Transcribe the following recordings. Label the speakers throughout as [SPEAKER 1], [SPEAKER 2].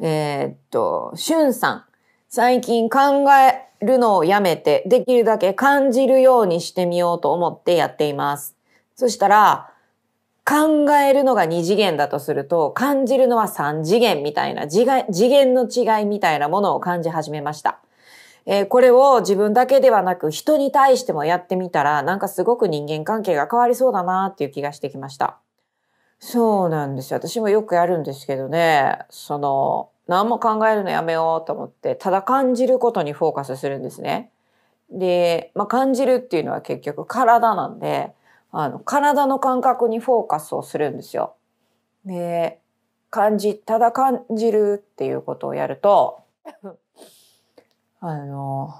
[SPEAKER 1] えー、っと、しゅんさん。最近考えるのをやめて、できるだけ感じるようにしてみようと思ってやっています。そしたら、考えるのが2次元だとすると、感じるのは3次元みたいな、次元の違いみたいなものを感じ始めました。えー、これを自分だけではなく人に対してもやってみたら、なんかすごく人間関係が変わりそうだなっていう気がしてきました。そうなんですよ。私もよくやるんですけどね、その、何も考えるのやめようと思って、ただ感じることにフォーカスするんですね。で、まあ、感じるっていうのは結局体なんで、あの、体の感覚にフォーカスをするんですよ。で、感じ、ただ感じるっていうことをやると、あの、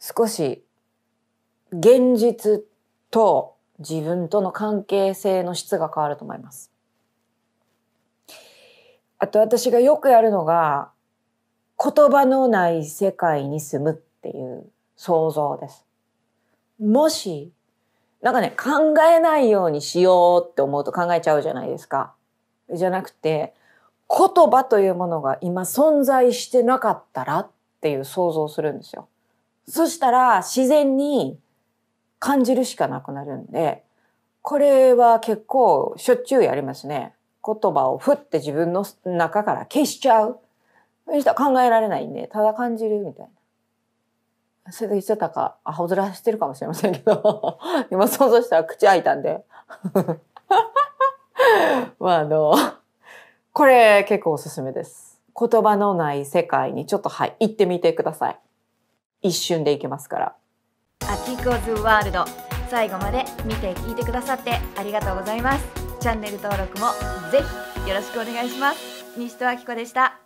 [SPEAKER 1] 少し現実と自分との関係性の質が変わると思います。あと私がよくやるのが言葉のない世界に住むっていう想像です。もし、なんかね、考えないようにしようって思うと考えちゃうじゃないですか。じゃなくて、言葉というものが今存在してなかったらっていう想像するんですよ。そしたら自然に感じるしかなくなるんで、これは結構しょっちゅうやりますね。言葉をふって自分の中から消しちゃう。そうしたら考えられないんで、ただ感じるみたいな。それで言ってたか、あ、ほずらしてるかもしれませんけど、今想像したら口開いたんで。まああの、これ結構おすすめです。言葉のない世界にちょっとはい、行ってみてください。一瞬で行けますから。キックオズワールド最後まで見て聞いてくださってありがとうございますチャンネル登録もぜひよろしくお願いします西戸明子でした